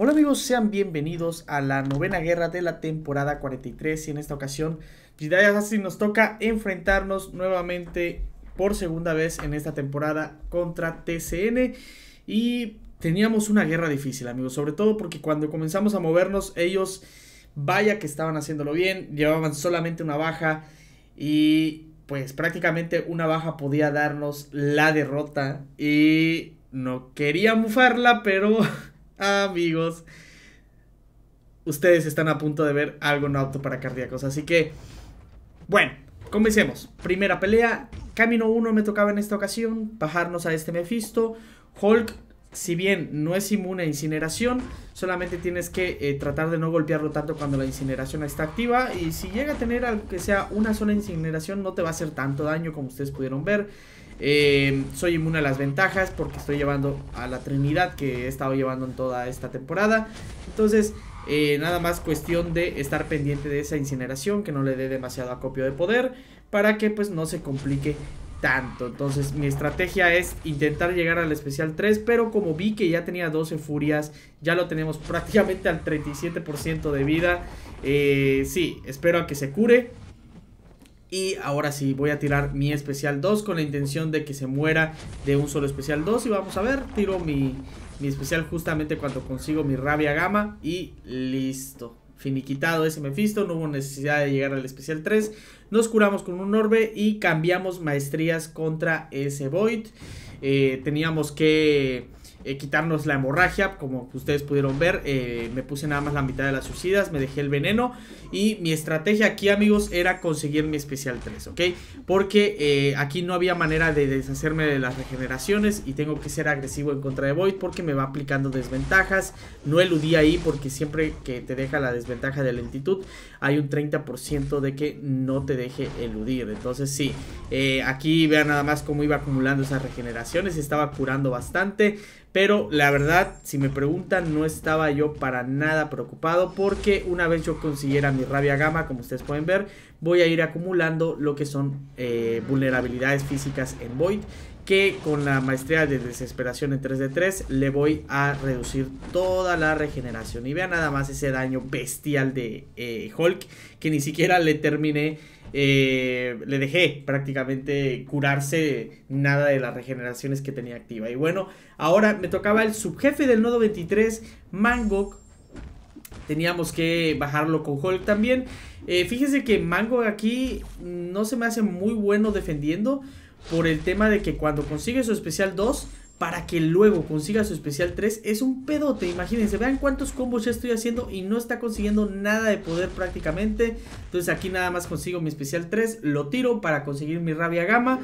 Hola amigos, sean bienvenidos a la novena guerra de la temporada 43 y en esta ocasión Jedi pues, así, nos toca enfrentarnos nuevamente por segunda vez en esta temporada contra TCN y teníamos una guerra difícil amigos, sobre todo porque cuando comenzamos a movernos ellos vaya que estaban haciéndolo bien, llevaban solamente una baja y pues prácticamente una baja podía darnos la derrota y no quería mufarla pero... Amigos, ustedes están a punto de ver algo no auto para cardíacos. Así que, bueno, comencemos. Primera pelea. Camino 1 me tocaba en esta ocasión. Bajarnos a este Mephisto. Hulk, si bien no es inmune a incineración, solamente tienes que eh, tratar de no golpearlo tanto cuando la incineración está activa. Y si llega a tener, que sea una sola incineración, no te va a hacer tanto daño como ustedes pudieron ver. Eh, soy inmune a las ventajas porque estoy llevando a la Trinidad que he estado llevando en toda esta temporada. Entonces, eh, nada más cuestión de estar pendiente de esa incineración, que no le dé demasiado acopio de poder, para que pues no se complique tanto. Entonces mi estrategia es intentar llegar al especial 3, pero como vi que ya tenía 12 furias, ya lo tenemos prácticamente al 37% de vida. Eh, sí, espero a que se cure. Y ahora sí, voy a tirar mi especial 2 con la intención de que se muera de un solo especial 2. Y vamos a ver, tiro mi, especial justamente cuando consigo mi rabia gama y listo. Finiquitado ese Mephisto, no hubo necesidad de llegar al especial 3. Nos curamos con un orbe y cambiamos maestrías contra ese Void. Eh, teníamos que eh, quitarnos la hemorragia. Como ustedes pudieron ver, eh, me puse nada más la mitad de las suicidas, me dejé el veneno. Y mi estrategia aquí, amigos, era conseguir mi especial 3, ¿ok? Porque eh, aquí no había manera de deshacerme de las regeneraciones y tengo que ser agresivo en contra de Void porque me va aplicando desventajas. No eludí ahí porque siempre que te deja la desventaja de lentitud, hay un 30% de que no te deje eludir. Entonces sí, aquí vean nada más cómo iba acumulando esas regeneraciones, estaba curando bastante pero la verdad, si me preguntan, no estaba yo para nada preocupado porque una vez yo consiguiera mi rabia gama, como ustedes pueden ver, voy a ir acumulando lo que son eh, vulnerabilidades físicas en Void que con la maestría de desesperación en 3 de 3 le voy a reducir toda la regeneración. Y vea nada más ese daño bestial de eh, Hulk que ni siquiera le terminé, eh, le dejé prácticamente curarse nada de las regeneraciones que tenía activa. Y bueno, ahora me tocaba el subjefe del nodo 23, Mangok. Teníamos que bajarlo con Hulk también. Fíjese eh, fíjense que Mango aquí no se me hace muy bueno defendiendo por el tema de que cuando consigue su especial 2, para que luego consiga su especial 3, es un pedote, imagínense, vean cuántos combos ya estoy haciendo y no está consiguiendo nada de poder prácticamente, entonces aquí nada más consigo mi especial 3, lo tiro para conseguir mi rabia gama.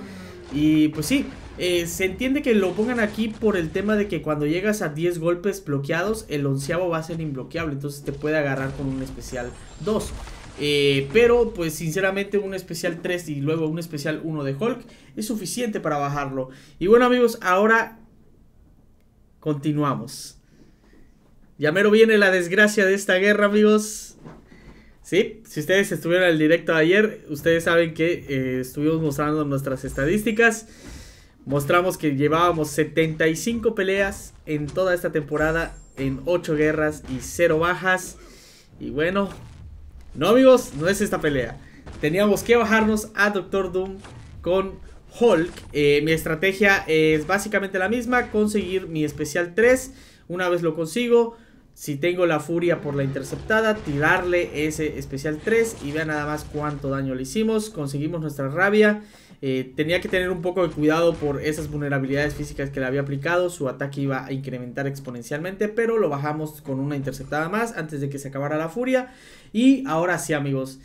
Y pues sí, eh, se entiende que lo pongan aquí por el tema de que cuando llegas a 10 golpes bloqueados, el onceavo va a ser inbloqueable entonces te puede agarrar con un especial 2. Eh, pero pues sinceramente un especial 3 y luego un especial 1 de Hulk es suficiente para bajarlo. Y bueno amigos, ahora continuamos. Ya mero viene la desgracia de esta guerra amigos. Sí, si ustedes estuvieron al el directo de ayer, ustedes saben que eh, estuvimos mostrando nuestras estadísticas. Mostramos que llevábamos 75 peleas en toda esta temporada, en 8 guerras y 0 bajas. Y bueno, no, amigos, no es esta pelea. Teníamos que bajarnos a Doctor Doom con Hulk. Eh, mi estrategia es básicamente la misma, conseguir mi especial 3. Una vez lo consigo, si tengo la furia por la interceptada, tirarle ese especial 3 y vean nada más cuánto daño le hicimos. Conseguimos nuestra rabia eh, tenía que tener un poco de cuidado por esas vulnerabilidades físicas que le había aplicado. Su ataque iba a incrementar exponencialmente, pero lo bajamos con una interceptada más antes de que se acabara la furia. Y ahora sí, amigos.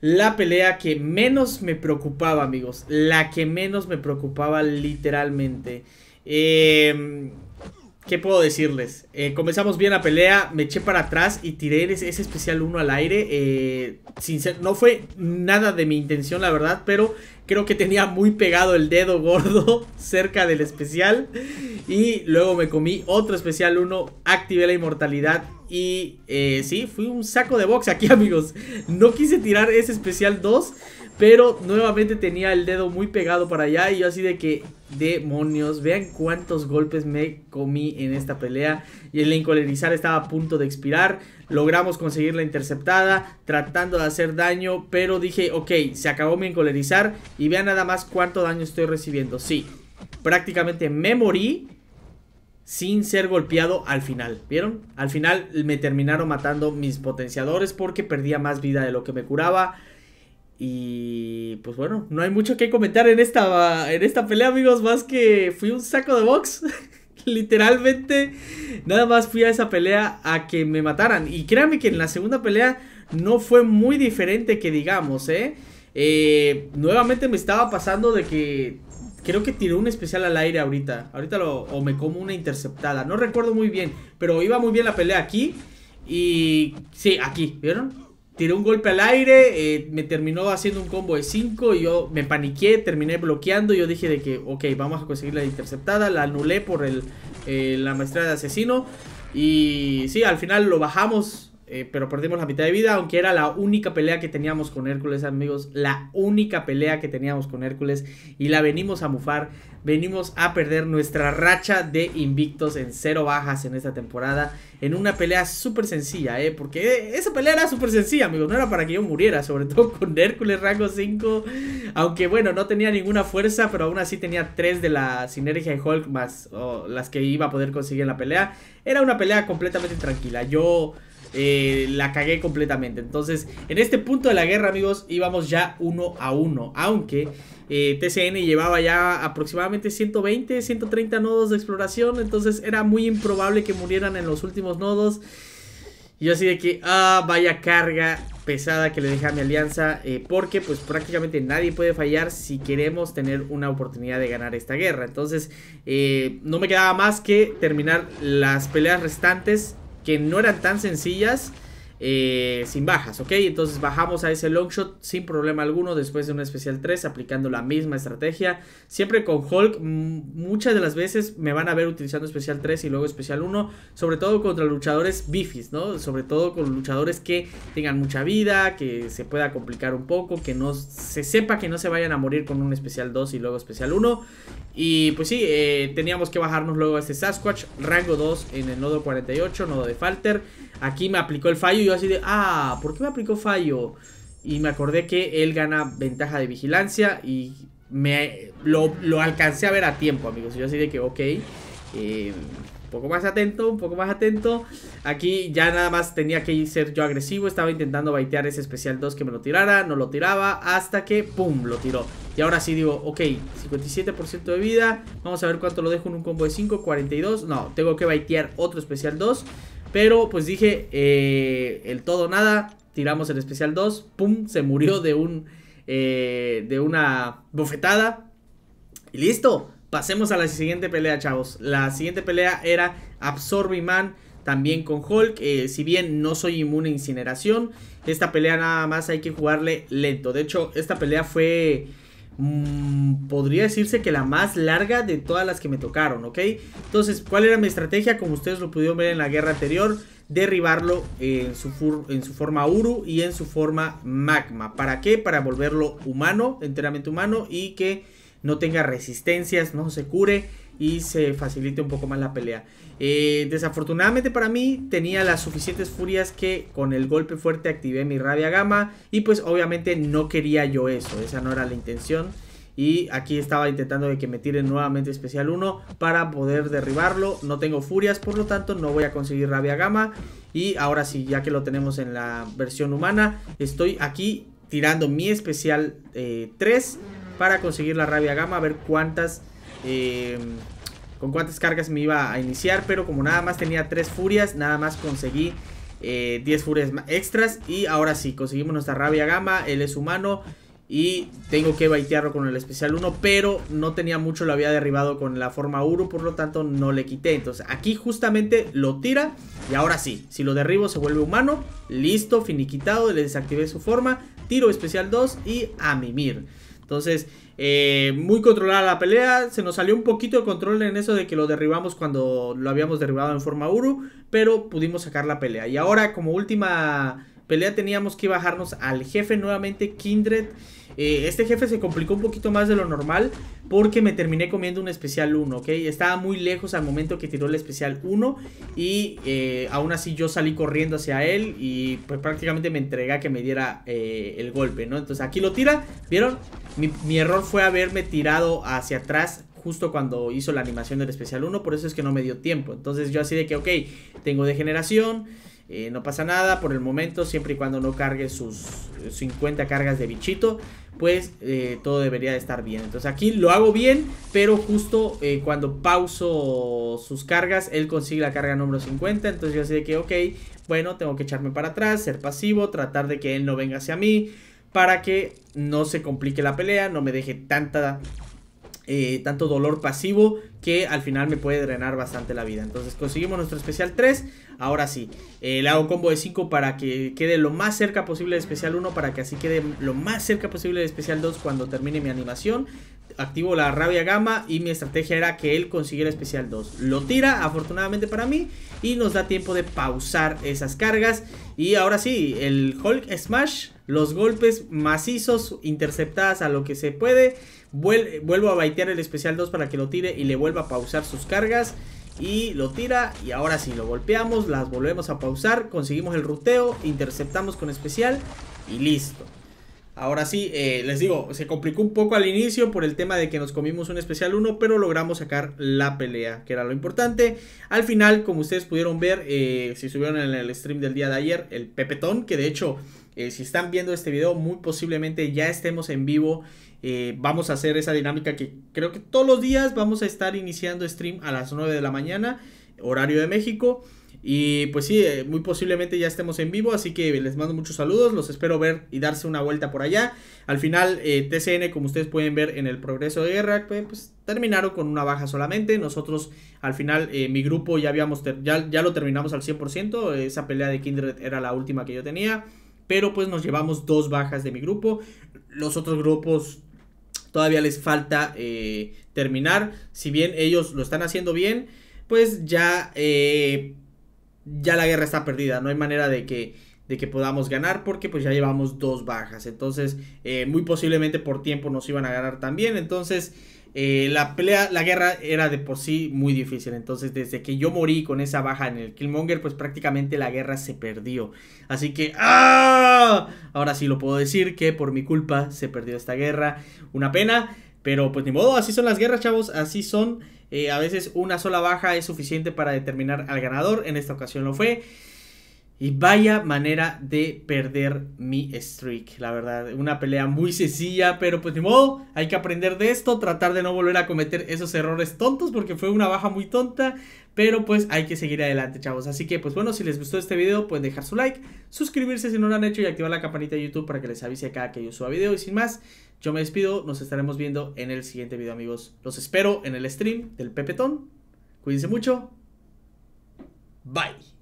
La pelea que menos me preocupaba, amigos. La que menos me preocupaba literalmente. Eh, ¿Qué puedo decirles? Eh, comenzamos bien la pelea, me eché para atrás y tiré ese, especial 1 al aire. Eh, no fue nada de mi intención, la verdad, pero creo que tenía muy pegado el dedo gordo cerca del especial. Y luego me comí otro especial 1, activé la inmortalidad y eh, sí, fui un saco de box aquí, amigos. No quise tirar ese especial 2. Pero nuevamente tenía el dedo muy pegado para allá y yo así de que, demonios, vean cuántos golpes me comí en esta pelea. Y el encolerizar estaba a punto de expirar, logramos conseguir la interceptada, tratando de hacer daño, pero dije, ok, se acabó mi encolerizar y vean nada más cuánto daño estoy recibiendo. Sí, prácticamente me morí sin ser golpeado al final. ¿Vieron? Al final me terminaron matando mis potenciadores porque perdía más vida de lo que me curaba. Y pues bueno, no hay mucho que comentar en esta, en esta pelea, amigos, más que fui un saco de box. Literalmente, nada más fui a esa pelea a que me mataran. Y créanme que en la segunda pelea no fue muy diferente que digamos, ¿eh? eh nuevamente me estaba pasando de que creo que tiró un especial al aire ahorita. Ahorita lo, o me como una interceptada. No recuerdo muy bien, pero iba muy bien la pelea aquí. Y sí, aquí, ¿vieron? tiré un golpe al aire, eh, me terminó haciendo un combo de 5 yo me paniqué, terminé bloqueando, yo dije de que, ok, vamos a conseguir la interceptada, la anulé por el, eh, la maestría de asesino y sí, al final lo bajamos eh, pero perdimos la mitad de vida, aunque era la única pelea que teníamos con Hércules, amigos, la única pelea que teníamos con Hércules y la venimos a mufar, venimos a perder nuestra racha de invictos en cero bajas en esta temporada, en una pelea súper sencilla, eh, porque esa pelea era súper sencilla, amigos, no era para que yo muriera, sobre todo con Hércules rango 5, aunque bueno, no tenía ninguna fuerza, pero aún así tenía 3 de la sinergia de Hulk más las que iba a poder conseguir en la pelea, era una pelea completamente tranquila, yo... Eh, la cagué completamente. Entonces, en este punto de la guerra, amigos, íbamos ya uno a uno. Aunque eh, TCN llevaba ya aproximadamente 120, 130 nodos de exploración. Entonces, era muy improbable que murieran en los últimos nodos. Y yo así de que, ah, vaya carga pesada que le dejé a mi alianza. Eh, porque pues prácticamente nadie puede fallar si queremos tener una oportunidad de ganar esta guerra. Entonces no me quedaba más que terminar las peleas restantes que no eran tan sencillas eh, sin bajas, ¿ok? Entonces bajamos a ese long shot sin problema alguno después de un especial 3 aplicando la misma estrategia. Siempre con Hulk, muchas de las veces me van a ver utilizando especial 3 y luego especial 1, sobre todo contra luchadores bifis, ¿no? Sobre todo con luchadores que tengan mucha vida, que se pueda complicar un poco, que no se sepa que no se vayan a morir con un especial 2 y luego especial 1. Y pues sí, eh, teníamos que bajarnos luego a este Sasquatch, rango 2 en el nodo 48, nodo de Falter. Aquí me aplicó el fallo yo así de, ah, ¿por qué me aplicó fallo? Y me acordé que él gana ventaja de vigilancia y me lo, alcancé a ver a tiempo, amigos. Y yo así de que, ok, eh, un poco más atento, un poco más atento. Aquí ya nada más tenía que ser yo agresivo. Estaba intentando baitear ese especial 2 que me lo tirara. No lo tiraba hasta que, ¡pum!, lo tiró. Y ahora sí digo, ok, 57% de vida. Vamos a ver cuánto lo dejo en un combo de 5, 42. No, tengo que baitear otro especial 2. Pero pues dije, eh, el todo nada, tiramos el especial 2, pum, se murió de un eh, de una bofetada. Y listo, pasemos a la siguiente pelea, chavos. La siguiente pelea era Absorbiman también con Hulk. Eh, si bien no soy inmune a incineración, esta pelea nada más hay que jugarle lento. De hecho, esta pelea fue Mm, podría decirse que la más larga de todas las que me tocaron, ¿ok? Entonces, ¿cuál era mi estrategia? Como ustedes lo pudieron ver en la guerra anterior, derribarlo en su, en su forma Uru y en su forma Magma. ¿Para qué? Para volverlo humano, enteramente humano y que no tenga resistencias, no se cure y se facilite un poco más la pelea. Eh, desafortunadamente para mí tenía las suficientes furias que con el golpe fuerte activé mi rabia gama y pues obviamente no quería yo eso, esa no era la intención. Y aquí estaba intentando de que me tiren nuevamente especial 1 para poder derribarlo. No tengo furias, por lo tanto no voy a conseguir rabia gama. Y ahora sí, ya que lo tenemos en la versión humana, estoy aquí tirando mi especial 3 eh, para conseguir la rabia gama. A ver cuántas eh, con cuántas cargas me iba a iniciar, pero como nada más tenía 3 furias, nada más conseguí 10 eh, furias extras y ahora sí, conseguimos nuestra rabia gama, él es humano y tengo que baitearlo con el especial 1, pero no tenía mucho, lo había derribado con la forma Uru, por lo tanto no le quité. Entonces aquí justamente lo tira y ahora sí, si lo derribo se vuelve humano, listo, finiquitado, le desactivé su forma, tiro especial 2 y a mimir. Entonces, eh, muy controlada la pelea. Se nos salió un poquito de control en eso de que lo derribamos cuando lo habíamos derribado en forma Uru. Pero pudimos sacar la pelea. Y ahora, como última pelea, teníamos que bajarnos al jefe nuevamente, Kindred. Eh, este jefe se complicó un poquito más de lo normal porque me terminé comiendo un especial 1, ¿ok? Estaba muy lejos al momento que tiró el especial 1 y eh, aún así yo salí corriendo hacia él y pues prácticamente me entrega que me diera eh, el golpe, ¿no? Entonces aquí lo tira, ¿vieron? Mi, error fue haberme tirado hacia atrás justo cuando hizo la animación del especial 1, por eso es que no me dio tiempo. Entonces yo así de que, ok, tengo degeneración, no pasa nada por el momento, siempre y cuando no cargue sus 50 cargas de bichito pues eh, todo debería de estar bien. Entonces aquí lo hago bien, pero justo eh, cuando pauso sus cargas, él consigue la carga número 50. Entonces yo sé que, ok, bueno, tengo que echarme para atrás, ser pasivo, tratar de que él no venga hacia mí, para que no se complique la pelea, no me deje tanta eh, tanto dolor pasivo que al final me puede drenar bastante la vida. Entonces conseguimos nuestro especial 3. Ahora sí, eh, le hago combo de 5 para que quede lo más cerca posible de especial 1, para que así quede lo más cerca posible de especial 2 cuando termine mi animación. Activo la rabia gama y mi estrategia era que él consiguiera especial 2. Lo tira, afortunadamente para mí, y nos da tiempo de pausar esas cargas. Y ahora sí, el Hulk Smash, los golpes macizos, interceptadas a lo que se puede vuelvo a baitear el especial 2 para que lo tire y le vuelva a pausar sus cargas. Y lo tira y ahora sí, lo golpeamos, las volvemos a pausar, conseguimos el ruteo, interceptamos con especial y listo. Ahora sí, eh, les digo, se complicó un poco al inicio por el tema de que nos comimos un especial 1, pero logramos sacar la pelea, que era lo importante. Al final, como ustedes pudieron ver, eh, si subieron en el stream del día de ayer, el pepetón, que de hecho eh, si están viendo este video, muy posiblemente ya estemos en vivo. Eh, vamos a hacer esa dinámica que creo que todos los días vamos a estar iniciando stream a las 9 de la mañana, horario de México. Y pues sí, eh, muy posiblemente ya estemos en vivo, así que les mando muchos saludos, los espero ver y darse una vuelta por allá. Al final, TCN, como ustedes pueden ver en el progreso de guerra, pues, pues terminaron con una baja solamente. Nosotros, al final, mi grupo ya, habíamos ya, ya lo terminamos al 100%, esa pelea de Kindred era la última que yo tenía. Pero pues nos llevamos dos bajas de mi grupo. Los otros grupos todavía les falta eh, terminar. Si bien ellos lo están haciendo bien, pues ya, eh, ya la guerra está perdida. No hay manera de que, de que podamos ganar porque pues ya llevamos dos bajas. Entonces, eh, muy posiblemente por tiempo nos iban a ganar también. Entonces... Eh, la pelea, la guerra era de por sí muy difícil. Entonces, desde que yo morí con esa baja en el Killmonger, pues prácticamente la guerra se perdió. Así que, ¡ah! Ahora sí lo puedo decir que por mi culpa se perdió esta guerra. Una pena, pero pues ni modo, así son las guerras, chavos, así son. Eh, a veces una sola baja es suficiente para determinar al ganador. En esta ocasión lo fue. Y vaya manera de perder mi streak, la verdad. Una pelea muy sencilla, pero pues ni modo, hay que aprender de esto, tratar de no volver a cometer esos errores tontos porque fue una baja muy tonta, pero pues hay que seguir adelante, chavos. Así que pues bueno, si les gustó este video, pueden dejar su like, suscribirse si no lo han hecho y activar la campanita de YouTube para que les avise cada que yo suba video. Y sin más, yo me despido, nos estaremos viendo en el siguiente video, amigos. Los espero en el stream del Pepetón. Cuídense mucho. Bye.